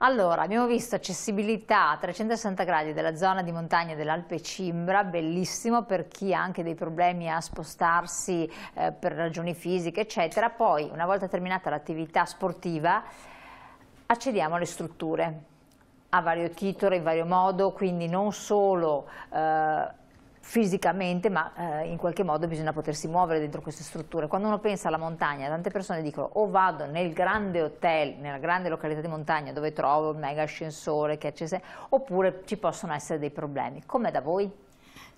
Allora, abbiamo visto accessibilità a 360 gradi della zona di montagna dell'Alpe Cimbra, bellissimo per chi ha anche dei problemi a spostarsi eh, per ragioni fisiche, eccetera. Poi, una volta terminata l'attività sportiva, accediamo alle strutture a vario titolo, in vario modo, quindi non solo eh, fisicamente, ma eh, in qualche modo bisogna potersi muovere dentro queste strutture. Quando uno pensa alla montagna, tante persone dicono o vado nel grande hotel, nella grande località di montagna dove trovo il mega ascensore, che oppure ci possono essere dei problemi. Com'è da voi?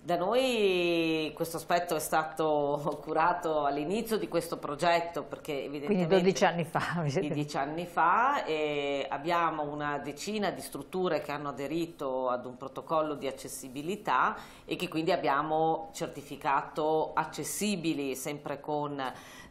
Da noi questo aspetto è stato curato all'inizio di questo progetto perché evidentemente... Quindi 12 anni fa. 12 anni fa e abbiamo una decina di strutture che hanno aderito ad un protocollo di accessibilità e che quindi abbiamo certificato accessibili sempre con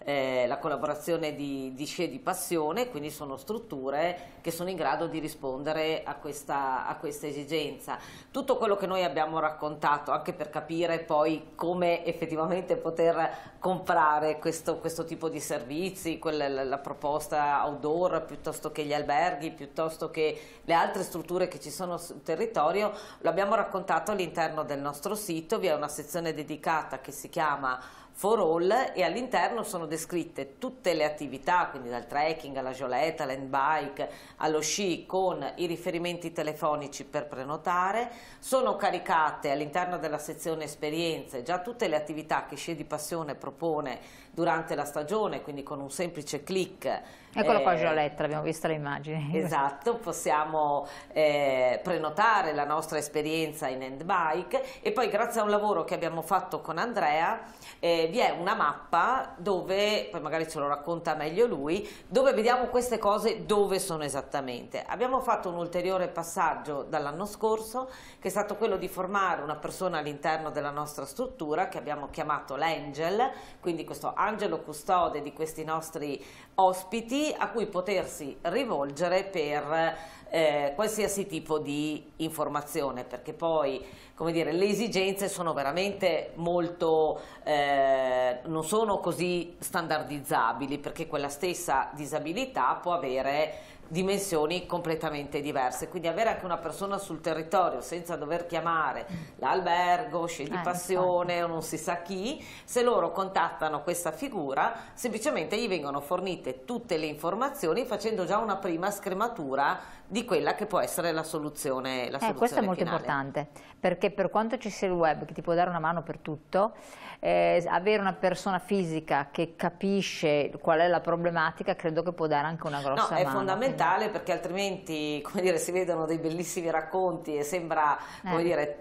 eh, la collaborazione di, di SCE di Passione, quindi sono strutture che sono in grado di rispondere a questa, a questa esigenza. Tutto quello che noi abbiamo raccontato, anche per capire poi come effettivamente poter comprare questo, questo tipo di servizi, quella, la, la proposta outdoor piuttosto che gli alberghi, piuttosto che le altre strutture che ci sono sul territorio, l'abbiamo raccontato all'interno del nostro sito, vi è una sezione dedicata che si chiama for all e all'interno sono descritte tutte le attività, quindi dal trekking alla gioletta, land bike, allo sci con i riferimenti telefonici per prenotare, sono caricate all'interno della sezione esperienze già tutte le attività che Sci di Passione propone durante la stagione, quindi con un semplice clic. Eccolo eh, qua Gioletta, abbiamo visto le immagini. Esatto, possiamo eh, prenotare la nostra esperienza in handbike e poi grazie a un lavoro che abbiamo fatto con Andrea eh, vi è una mappa dove, poi magari ce lo racconta meglio lui, dove vediamo queste cose dove sono esattamente. Abbiamo fatto un ulteriore passaggio dall'anno scorso che è stato quello di formare una persona all'interno della nostra struttura che abbiamo chiamato l'Angel, quindi questo angelo Angelo, custode di questi nostri ospiti, a cui potersi rivolgere per eh, qualsiasi tipo di informazione, perché poi come dire, le esigenze sono veramente molto... Eh, non sono così standardizzabili perché quella stessa disabilità può avere dimensioni completamente diverse, quindi avere anche una persona sul territorio senza dover chiamare l'albergo, scegli eh, passione o non si sa chi, se loro contattano questa figura semplicemente gli vengono fornite tutte le informazioni facendo già una prima scrematura di quella che può essere la soluzione, la eh, Questo è molto finale. importante perché per quanto ci sia il web che ti può dare una mano per tutto, eh, avere una persona persona fisica che capisce qual è la problematica credo che può dare anche una grossa no, mano. è fondamentale perché altrimenti come dire, si vedono dei bellissimi racconti e sembra eh. dire,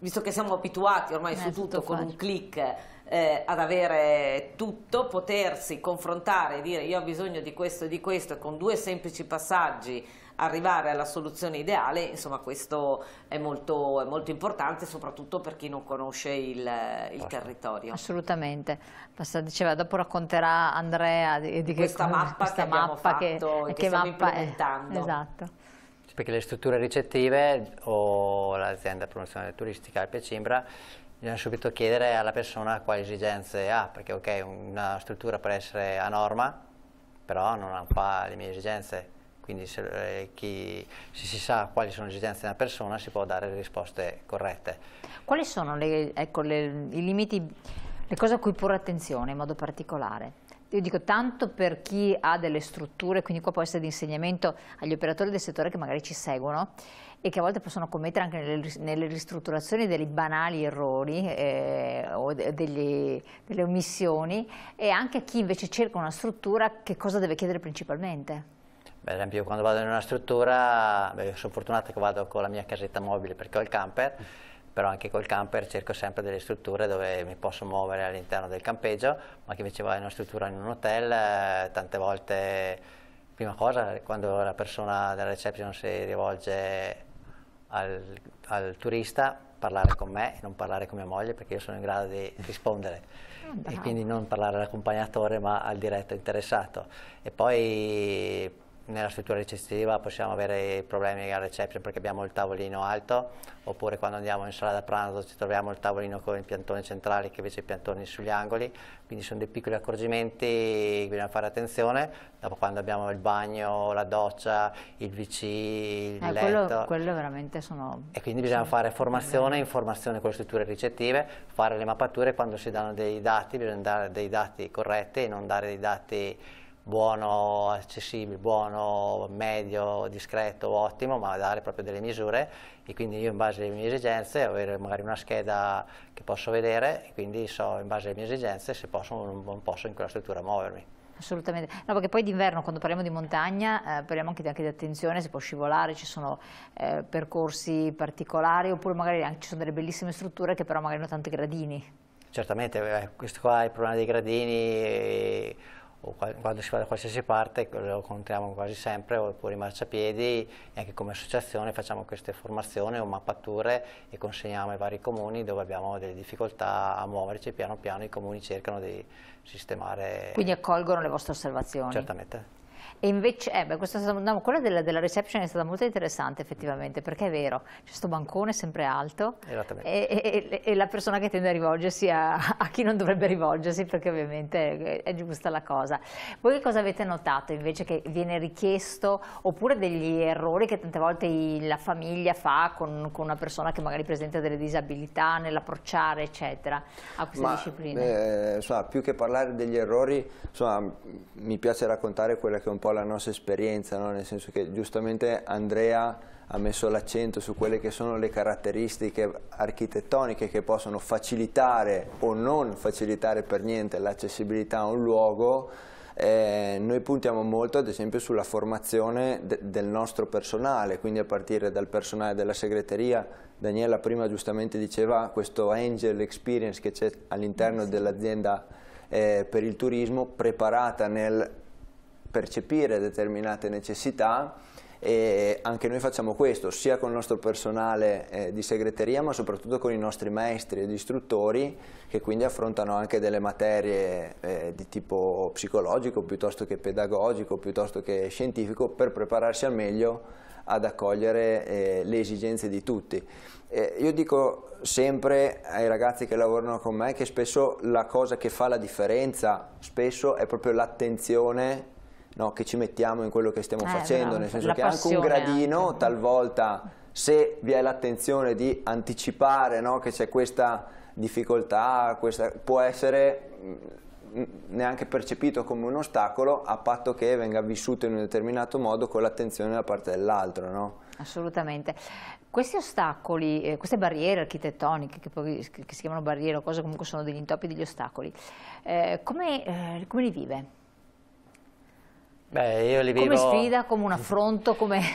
visto che siamo abituati ormai eh, su tutto, tutto con un click eh, ad avere tutto, potersi confrontare e dire io ho bisogno di questo e di questo e con due semplici passaggi arrivare alla soluzione ideale, insomma questo è molto, è molto importante soprattutto per chi non conosce il, il territorio. Assolutamente, Passa, diceva, dopo racconterà Andrea di, di questa, che, mappa, questa che mappa che, fatto, che, che stiamo mappa implementando. È, esatto perché le strutture ricettive o l'azienda promozionale turistica Alpe Cimbra bisogna subito chiedere alla persona quali esigenze ha, perché ok, una struttura può essere a norma, però non ha fa le mie esigenze, quindi se, eh, chi, se, si sa quali sono le esigenze di una persona si può dare le risposte corrette. Quali sono le, ecco, le, i limiti, le cose a cui porre attenzione in modo particolare? Io dico tanto per chi ha delle strutture, quindi qua può essere di insegnamento agli operatori del settore che magari ci seguono e che a volte possono commettere anche nelle, nelle ristrutturazioni dei banali errori eh, o degli, delle omissioni e anche a chi invece cerca una struttura che cosa deve chiedere principalmente? Per esempio io quando vado in una struttura, beh, sono fortunata che vado con la mia casetta mobile perché ho il camper, però anche col camper cerco sempre delle strutture dove mi posso muovere all'interno del campeggio, ma che invece vado in una struttura in un hotel, eh, tante volte, prima cosa, quando la persona della reception si rivolge al, al turista, parlare con me e non parlare con mia moglie perché io sono in grado di rispondere ah, e quindi non parlare all'accompagnatore ma al diretto interessato e poi nella struttura ricettiva possiamo avere problemi a reception perché abbiamo il tavolino alto, oppure quando andiamo in sala da pranzo ci troviamo il tavolino con il piantone centrale che invece i piantoni sugli angoli, quindi sono dei piccoli accorgimenti che bisogna fare attenzione, dopo quando abbiamo il bagno, la doccia, il VC, il eh, letto. Quello, quello veramente sono... E quindi bisogna fare formazione, informazione con le strutture ricettive, fare le mappature quando si danno dei dati, bisogna dare dei dati corretti e non dare dei dati buono, accessibile, buono, medio, discreto, ottimo, ma dare proprio delle misure e quindi io in base alle mie esigenze, avere magari una scheda che posso vedere quindi so in base alle mie esigenze se posso o non posso in quella struttura muovermi. Assolutamente, no perché poi d'inverno quando parliamo di montagna eh, parliamo anche di, anche di, attenzione, si può scivolare, ci sono eh, percorsi particolari oppure magari anche, ci sono delle bellissime strutture che però magari hanno tanti gradini. Certamente, eh, questo qua è il problema dei gradini, o quando si va da qualsiasi parte lo incontriamo quasi sempre, oppure i marciapiedi e anche come associazione facciamo queste formazioni o mappature e consegniamo ai vari comuni dove abbiamo delle difficoltà a muoverci, piano piano i comuni cercano di sistemare. Quindi accolgono le vostre osservazioni? Certamente. E invece, eh, beh, questa, no, quella della, della, reception è stata molto interessante effettivamente, perché è vero, c'è questo bancone sempre alto e, e, e, la persona che tende a rivolgersi a, a, chi non dovrebbe rivolgersi, perché ovviamente è, è giusta la cosa. Voi che cosa avete notato invece che viene richiesto, oppure degli errori che tante volte i, la famiglia fa con, con, una persona che magari presenta delle disabilità nell'approcciare, eccetera, a queste Ma, discipline? Eh, insomma, più che parlare degli errori, insomma, mi piace raccontare quella che un po' la nostra esperienza, no? nel senso che giustamente Andrea ha messo l'accento su quelle che sono le caratteristiche architettoniche che possono facilitare o non facilitare per niente l'accessibilità a un luogo, eh, noi puntiamo molto ad esempio sulla formazione de del nostro personale, quindi a partire dal personale della segreteria, Daniela prima giustamente diceva questo angel experience che c'è all'interno dell'azienda eh, per il turismo preparata nel percepire determinate necessità e anche noi facciamo questo sia con il nostro personale eh, di segreteria ma soprattutto con i nostri maestri e istruttori che quindi affrontano anche delle materie eh, di tipo psicologico piuttosto che pedagogico piuttosto che scientifico per prepararsi al meglio ad accogliere eh, le esigenze di tutti. Eh, io dico sempre ai ragazzi che lavorano con me che spesso la cosa che fa la differenza spesso è proprio l'attenzione no, che ci mettiamo in quello che stiamo eh, facendo, bravo. nel senso che anche un gradino anche. talvolta se vi è l'attenzione di anticipare no, che c'è questa difficoltà, questa, può essere mm, mm, neanche percepito come un ostacolo a patto che venga vissuto in un determinato modo con l'attenzione da parte dell'altro. No? Assolutamente. Questi ostacoli, eh, queste barriere architettoniche, che, poi, che si chiamano barriere o cose, comunque sono degli intoppi, degli ostacoli, eh, come, eh, come li vive? Beh, vivo... Come sfida, come un affronto, come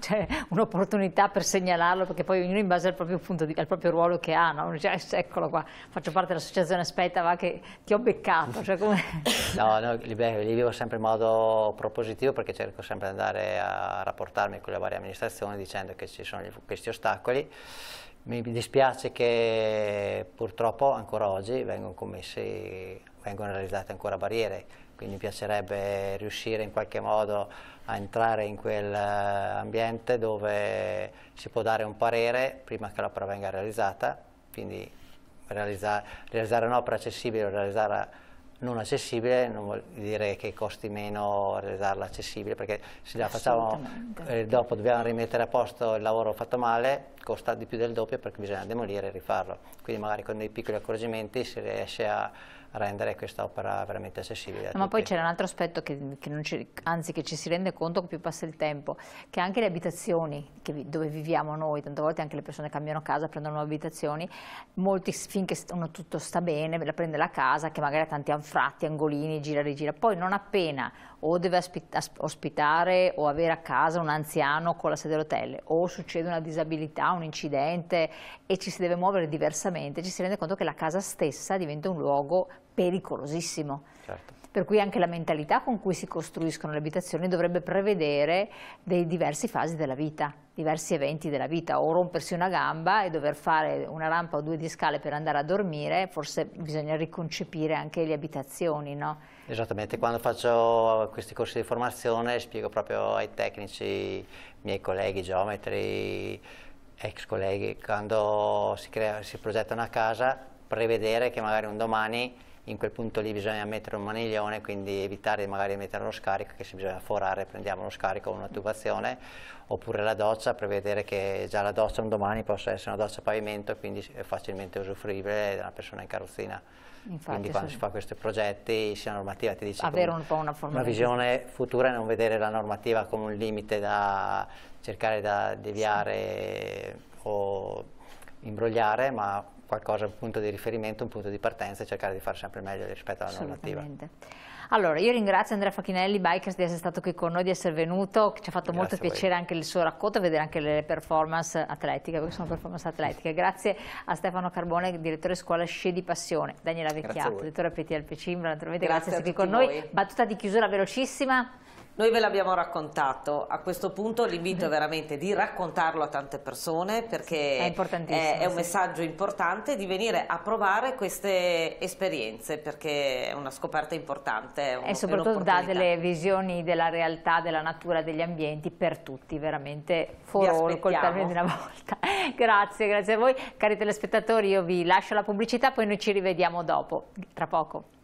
cioè, un'opportunità per segnalarlo, perché poi ognuno in base al proprio, di, al proprio ruolo che ha, no? cioè, eccolo qua, faccio parte dell'associazione Aspetta, va che ti ho beccato. Cioè, come... no, no, li, li, vivo sempre in modo propositivo perché cerco sempre di andare a rapportarmi con le varie amministrazioni dicendo che ci sono questi ostacoli. Mi dispiace che purtroppo ancora oggi vengono commessi vengono realizzate ancora barriere, quindi mi piacerebbe riuscire in qualche modo a entrare in quell'ambiente eh, dove si può dare un parere prima che l'opera venga realizzata, quindi realizzare, realizzare un'opera accessibile o realizzarla non accessibile non vuol dire che costi meno realizzarla accessibile perché se la facciamo eh, dopo dobbiamo rimettere a posto il lavoro fatto male costa di più del doppio perché bisogna demolire e rifarlo quindi magari con dei piccoli accorgimenti si riesce a rendere questa opera veramente accessibile. No, ma poi c'è un altro aspetto che, che ci, anzi che ci si rende conto che più passa il tempo, che anche le abitazioni vi, dove viviamo noi, tante volte anche le persone cambiano casa, prendono nuove abitazioni, molti finché uno tutto sta bene, la prende la casa che magari ha tanti anfratti, angolini, gira e rigira, poi non appena o deve ospitare o avere a casa un anziano con la sede a rotelle o succede una disabilità, un incidente e ci si deve muovere diversamente, ci si rende conto che la casa stessa diventa un luogo pericolosissimo. Certo. Per cui anche la mentalità con cui si costruiscono le abitazioni dovrebbe prevedere dei diversi fasi della vita, diversi eventi della vita, o rompersi una gamba e dover fare una rampa o due di scale per andare a dormire, forse bisogna riconcepire anche le abitazioni, no? Esattamente, quando faccio questi corsi di formazione spiego proprio ai tecnici, miei colleghi, geometri, ex colleghi, quando si, crea, si progetta una casa, prevedere che magari un domani in quel punto lì bisogna mettere un maniglione, quindi evitare magari di mettere lo scarico, che se bisogna forare prendiamo lo scarico o una tubazione, oppure la doccia, prevedere che già la doccia un domani possa essere una doccia a pavimento, quindi è facilmente usufruibile da una persona in carrozzina. Infatti, quindi quando sì. si fa questi progetti, sia normativa ti dice avere un po' una, una visione futura e non vedere la normativa come un limite da cercare da deviare sì. o imbrogliare, ma qualcosa, un punto di riferimento, un punto di partenza e cercare di fare sempre meglio rispetto alla normativa. Allora, io ringrazio Andrea Facchinelli, Bikers, di essere stato qui con noi, di essere venuto, ci ha fatto Grazie molto piacere anche il suo racconto, vedere anche le performance atletiche, perché sono performance atletiche. Grazie a Stefano Carbone, direttore scuola Sci di Passione, Daniela Vecchiato, direttore PT al PCIM, naturalmente grazie, grazie a tutti con noi. Battuta di chiusura velocissima. Noi ve l'abbiamo raccontato, a questo punto l'invito è veramente di raccontarlo a tante persone perché è, è, è un messaggio importante di venire a provare queste esperienze perché è una scoperta importante. Un, e soprattutto dà delle visioni della realtà, della natura, degli ambienti per tutti, veramente forol col termine di una volta. grazie, grazie a voi. Cari telespettatori io vi lascio la pubblicità, poi noi ci rivediamo dopo, tra poco.